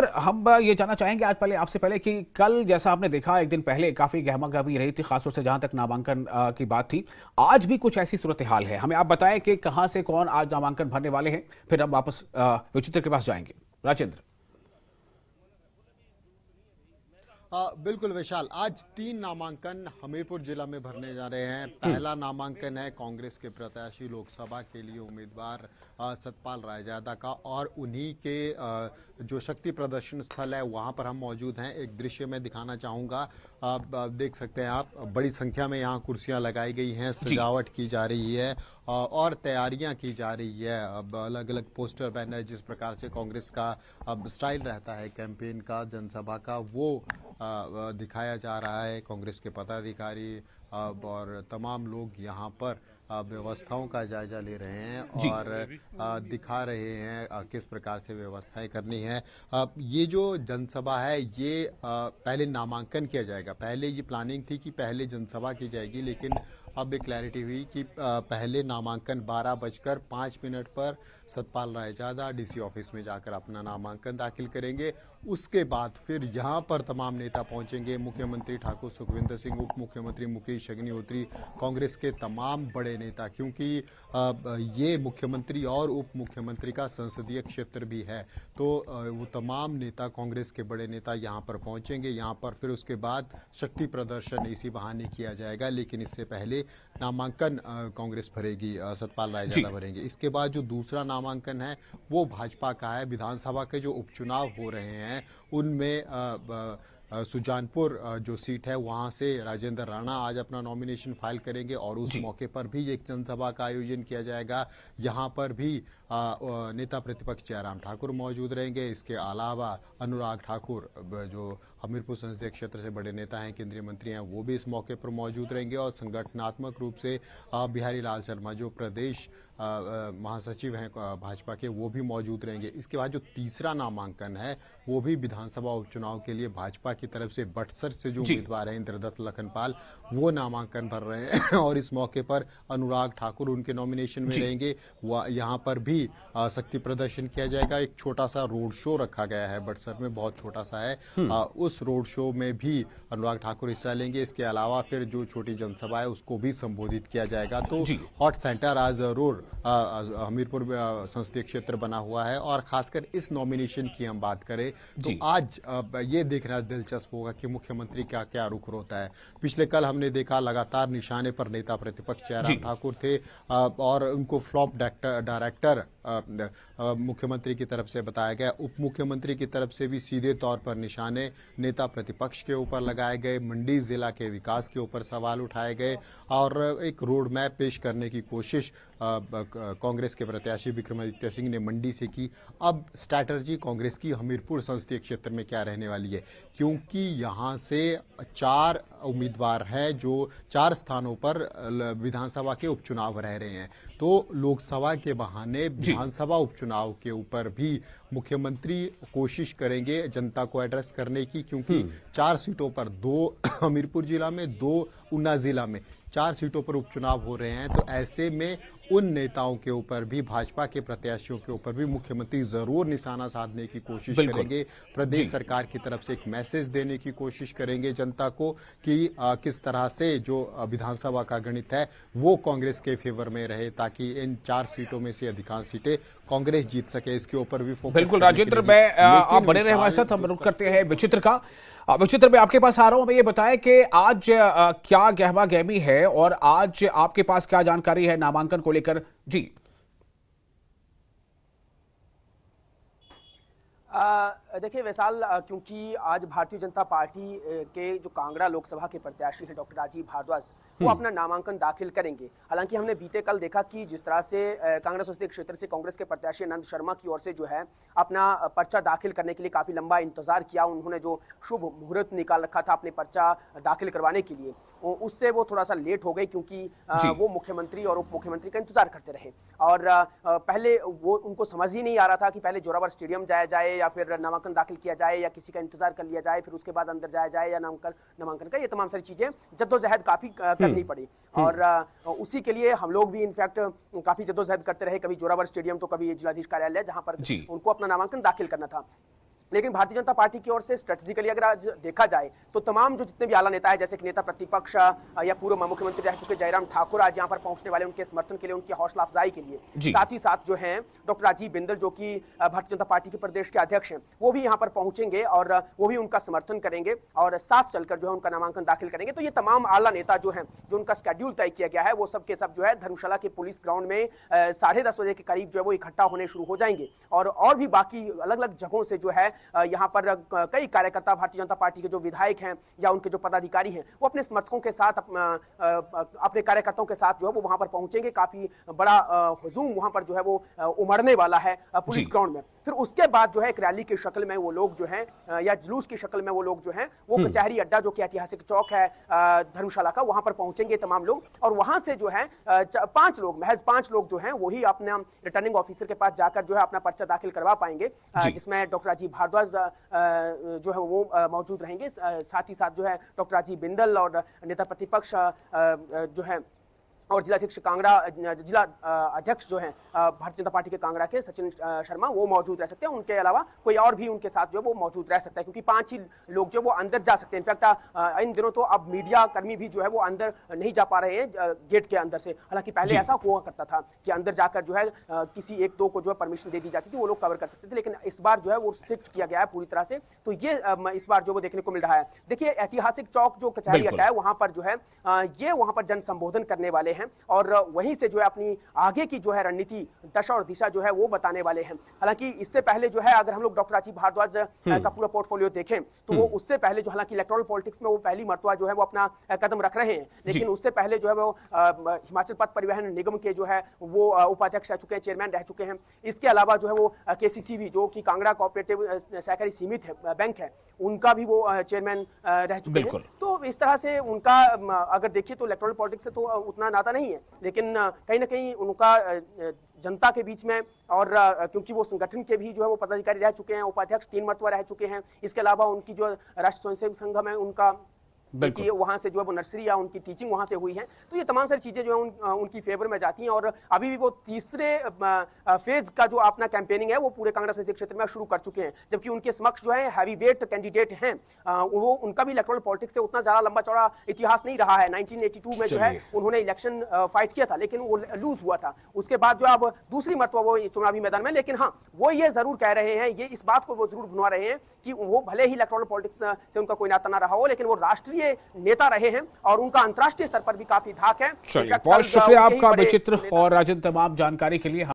मित्र हम ये जानना चाहेंगे आज पहले आपसे पहले कि कल जैसा आपने देखा एक दिन पहले काफी गहमा गहमी रही थी खासतौर से जहां तक नामांकन की बात थी आज भी कुछ ऐसी सूरत हाल है हमें आप बताएं कि कहां से कौन आज नामांकन भरने वाले हैं फिर हम वापस विचित्र के पास जाएंगे राजेंद्र आ, हाँ, बिल्कुल विशाल आज तीन नामांकन हमीरपुर जिला में भरने जा रहे हैं हम्म। पहला नामांकन है कांग्रेस के प्रत्याशी लोकसभा के लिए उम्मीदवार सतपाल रायजादा का और उन्हीं के आ, जो शक्ति प्रदर्शन स्थल है वहां पर हम मौजूद हैं एक दृश्य में दिखाना चाहूंगा आप, आप देख सकते हैं आप बड़ी संख्या में यहाँ कुर्सियां लगाई गई हैं सजावट की जा रही है और तैयारियां की जा रही है अब अलग अलग पोस्टर बैनर जिस प्रकार से कांग्रेस का अब स्टाइल रहता है कैंपेन का जनसभा का वो दिखाया जा रहा है कांग्रेस के पदाधिकारी और तमाम लोग यहाँ पर व्यवस्थाओं का जायजा ले रहे हैं और दिखा रहे हैं किस प्रकार से व्यवस्थाएं करनी है ये जो जनसभा है ये पहले नामांकन किया जाएगा पहले ये प्लानिंग थी कि पहले जनसभा की जाएगी लेकिन अब एक क्लैरिटी हुई कि पहले नामांकन बारह बजकर पाँच मिनट पर सतपाल रायजादा डीसी ऑफिस में जाकर अपना नामांकन दाखिल करेंगे उसके बाद फिर यहाँ पर तमाम नेता पहुँचेंगे मुख्यमंत्री ठाकुर सुखविंदर सिंह उप मुख्यमंत्री मुकेश अग्निहोत्री कांग्रेस के तमाम बड़े नेता क्योंकि ये मुख्यमंत्री और उप मुख्यमंत्री का संसदीय क्षेत्र भी है तो वो तमाम नेता कांग्रेस के बड़े नेता यहाँ पर पहुँचेंगे यहाँ पर फिर उसके बाद शक्ति प्रदर्शन इसी बहाने किया जाएगा लेकिन इससे पहले नामांकन कांग्रेस भरेगी सतपाल राय ज्यादा भरेंगे इसके बाद जो दूसरा नामांकन है वो भाजपा का है विधानसभा के जो उपचुनाव हो रहे हैं उनमें सुजानपुर जो सीट है वहां से राजेंद्र राणा आज अपना नॉमिनेशन फाइल करेंगे और उस मौके पर भी एक जनसभा का आयोजन किया जाएगा यहां पर भी नेता प्रतिपक्ष जयराम ठाकुर मौजूद रहेंगे इसके अलावा अनुराग ठाकुर जो हमीरपुर संसदीय क्षेत्र से बड़े नेता हैं केंद्रीय मंत्री हैं वो भी इस मौके पर मौजूद रहेंगे और संगठनात्मक रूप से बिहारी लाल शर्मा जो प्रदेश महासचिव हैं भाजपा के वो भी मौजूद रहेंगे इसके बाद जो तीसरा नामांकन है वो भी विधानसभा उपचुनाव के लिए भाजपा की तरफ से बटसर से जो उम्मीदवार हैं इंद्रदत्त लखनपाल वो नामांकन भर रहे हैं और इस मौके पर अनुराग ठाकुर उनके नॉमिनेशन में रहेंगे यहाँ पर भी शक्ति प्रदर्शन किया जाएगा एक छोटा सा रोड शो रखा गया है बटसर में बहुत छोटा सा है हम्म। आ, उस रोड शो में भी अनुराग ठाकुर हिस्सा लेंगे इसके अलावा फिर जो छोटी जनसभा है उसको भी संबोधित किया जाएगा तो हॉट सेंटर आज जरूर हमीरपुर संसदीय क्षेत्र बना हुआ है और खासकर इस नॉमिनेशन की हम बात करें तो आज ये देखना दिलचस्प दिलचस्प होगा कि मुख्यमंत्री क्या क्या रुख रोता है पिछले कल हमने देखा लगातार निशाने पर नेता प्रतिपक्ष जयराम ठाकुर थे और उनको फ्लॉप डायरेक्टर मुख्यमंत्री की तरफ से बताया गया उप मुख्यमंत्री की तरफ से भी सीधे तौर पर निशाने नेता प्रतिपक्ष के ऊपर लगाए गए मंडी जिला के विकास के ऊपर सवाल उठाए गए और एक रोड मैप पेश करने की कोशिश कांग्रेस के प्रत्याशी विक्रमादित्य सिंह ने मंडी से की अब स्ट्रैटर्जी कांग्रेस की हमीरपुर संसदीय क्षेत्र में क्या रहने वाली है क्योंकि यहाँ से चार उम्मीदवार है जो चार स्थानों पर विधानसभा के उपचुनाव रह रहे हैं तो लोकसभा के बहाने विधानसभा उपचुनाव के ऊपर भी मुख्यमंत्री कोशिश करेंगे जनता को एड्रेस करने की क्योंकि हम्म। चार सीटों पर दो हमीरपुर जिला में दो ऊना जिला में चार सीटों पर उपचुनाव हो रहे हैं तो ऐसे में उन नेताओं के ऊपर भी भाजपा के प्रत्याशियों के ऊपर भी मुख्यमंत्री जरूर निशाना साधने की कोशिश करेंगे प्रदेश सरकार की तरफ से एक मैसेज देने की कोशिश करेंगे जनता को कि आ, किस तरह से जो विधानसभा का गणित है वो कांग्रेस के फेवर में रहे ताकि इन चार सीटों में से अधिकांश सीटें कांग्रेस जीत सके इसके ऊपर भी फोकस बिल्कुल राजेंद्र मैं आप बने रहे हमारे साथ हम रुक करते हैं विचित्र का विचित्र मैं आपके पास आ रहा हूं हमें ये बताएं कि आज क्या गहमा गहमी है और आज आपके पास क्या जानकारी है नामांकन को लेकर जी देखिए वैशाल क्योंकि आज भारतीय जनता पार्टी के जो कांगड़ा लोकसभा के प्रत्याशी हैं डॉक्टर राजीव भारद्वाज वो हम्म। अपना नामांकन दाखिल करेंगे हालांकि हमने बीते कल देखा कि जिस तरह से कांगड़ा संसदीय क्षेत्र से कांग्रेस के प्रत्याशी अनंत शर्मा की ओर से जो है अपना पर्चा दाखिल करने के लिए काफ़ी लंबा इंतजार किया उन्होंने जो शुभ मुहूर्त निकाल रखा था अपने पर्चा दाखिल करवाने के लिए उससे वो थोड़ा सा लेट हो गई क्योंकि वो मुख्यमंत्री और उप मुख्यमंत्री का इंतजार करते रहे और पहले वो उनको समझ ही नहीं आ रहा था कि पहले जोरावर स्टेडियम जाया जाए या या फिर नामांकन दाखिल किया जाए या किसी का इंतजार कर लिया जाए फिर उसके बाद अंदर जाया जाए या नामांकन नामांकन का ये तमाम सारी चीजें जद्दोजहद काफी करनी हम्म। पड़ी हम्म। और उसी के लिए हम लोग भी इनफैक्ट काफी जद्दोजहद करते रहे कभी जोरावर स्टेडियम तो कभी जिलाधीश कार्यालय जहां पर उनको अपना नामांकन दाखिल करना था लेकिन भारतीय जनता पार्टी की ओर से स्ट्रेटेजिकली अगर आज देखा जाए तो तमाम जो जितने भी आला नेता है जैसे कि नेता प्रतिपक्ष या पूर्व मुख्यमंत्री रह चुके जयराम ठाकुर आज यहाँ पर पहुंचने वाले उनके समर्थन के लिए उनकी हौसला अफजाई के लिए साथ ही साथ जो है डॉक्टर राजीव बिंदल जो कि भारतीय जनता पार्टी के प्रदेश के अध्यक्ष हैं वो भी यहाँ पर पहुंचेंगे और वो भी उनका समर्थन करेंगे और साथ चलकर जो है उनका नामांकन दाखिल करेंगे तो ये तमाम आला नेता जो है जो उनका स्केड्यूल तय किया गया है वो सब के सब जो है धर्मशाला के पुलिस ग्राउंड में साढ़े दस बजे के करीब जो है वो इकट्ठा होने शुरू हो जाएंगे और भी बाकी अलग अलग जगहों से जो है यहाँ पर कई कार्यकर्ता भारतीय जनता पार्टी के जो विधायक हैं या उनके जो पदाधिकारी हैं वो अपने समर्थकों के साथ अपने कार्यकर्ताओं के साथ जो है वो वहाँ पर पहुंचेंगे काफी बड़ा हजूम वहाँ पर जो है वो उमड़ने वाला है पुलिस ग्राउंड में फिर उसके बाद जो है एक रैली की शक्ल में वो लोग जो है या जुलूस की शक्ल में वो लोग जो है वो हम्म। कचहरी अड्डा जो कि ऐतिहासिक चौक है धर्मशाला का वहां पर पहुंचेंगे तमाम लोग और वहां से जो है पांच लोग महज पांच लोग जो है वही अपने रिटर्निंग ऑफिसर के पास जाकर जो है अपना पर्चा दाखिल करवा पाएंगे जिसमें doctor Rajiv Bharat Bharadwaj uh, uh, जो है वो uh, मौजूद रहेंगे साथ ही साथ जो है डॉक्टर राजीव बिंदल और नेता प्रतिपक्ष जो है और जिलाध्यक्ष कांगड़ा जिला अध्यक्ष जो है भारतीय जनता पार्टी के कांगड़ा के सचिन शर्मा वो मौजूद रह सकते हैं उनके अलावा कोई और भी उनके साथ जो वो मौजूद रह सकता है क्योंकि पांच ही लोग जो वो अंदर जा सकते हैं इनफैक्ट इन दिनों तो अब मीडिया कर्मी भी जो है वो अंदर नहीं जा पा रहे हैं गेट के अंदर से हालांकि पहले ऐसा हुआ करता था कि अंदर जाकर जो है किसी एक दो को जो है परमिशन दे दी जाती थी वो लोग कवर कर सकते थे लेकिन इस बार जो है वो स्ट्रिक्ट किया गया है पूरी तरह से तो ये इस बार जो वो देखने को मिल रहा है देखिए ऐतिहासिक चौक जो कचहरी अड्डा है वहां पर जो है ये वहां पर जन संबोधन करने वाले हैं और वहीं से जो है अपनी आगे की जो है रणनीति दशा और दिशा जो है वो बताने वाले हैं हालांकि इससे पहले जो है अगर हम लोग डॉक्टर राजीव भारद्वाज हम्म। का पूरा पोर्टफोलियो देखें तो वो हम्म। उससे पहले जो हालांकि इलेक्ट्रॉल पॉलिटिक्स में वो पहली मरतबा जो है वो अपना कदम रख रहे हैं लेकिन उससे पहले जो है वो हिमाचल पथ परिवहन निगम के जो है वो उपाध्यक्ष रह चुके हैं चेयरमैन रह चुके हैं इसके अलावा जो है वो के जो कि कांगड़ा कोऑपरेटिव सहकारी सीमित है बैंक है उनका भी वो चेयरमैन रह चुके हैं तो इस तरह से उनका अगर देखिए तो इलेक्ट्रॉनिक पॉलिटिक्स से तो उतना नाता तो पता नहीं है लेकिन कहीं ना कहीं उनका जनता के बीच में और क्योंकि वो संगठन के भी जो है वो पदाधिकारी रह चुके हैं उपाध्यक्ष तीन मरतबा रह चुके हैं इसके अलावा उनकी जो राष्ट्रीय स्वयंसेवी संघ है उनका बिल्कुल वहाँ से जो है वो नर्सरी या उनकी टीचिंग वहाँ से हुई है तो ये तमाम सारी चीज़ें जो है उन, उनकी फेवर में जाती हैं और अभी भी वो तीसरे फेज का जो अपना कैंपेनिंग है वो पूरे कांग्रेस संसदीय क्षेत्र में शुरू कर चुके हैं जबकि उनके समक्ष जो है हैवी वेट कैंडिडेट हैं वो उनका भी इलेक्ट्रॉनिक पॉलिटिक्स से उतना ज़्यादा लंबा चौड़ा इतिहास नहीं रहा है नाइनटीन में जो है उन्होंने इलेक्शन फाइट किया था लेकिन वो लूज हुआ था उसके बाद जो अब दूसरी मरतबा वो चुनावी मैदान में लेकिन हाँ वो ये ज़रूर कह रहे हैं ये इस बात को वो जरूर भुनवा रहे हैं कि वो भले ही इलेक्ट्रॉनिक पॉलिटिक्स से उनका कोई नाता ना रहा हो लेकिन वो राष्ट्रीय लोकप्रिय नेता रहे हैं और उनका अंतर्राष्ट्रीय स्तर पर भी काफी धाक है बहुत शुक्रिया आपका विचित्र और राजन तमाम जानकारी के लिए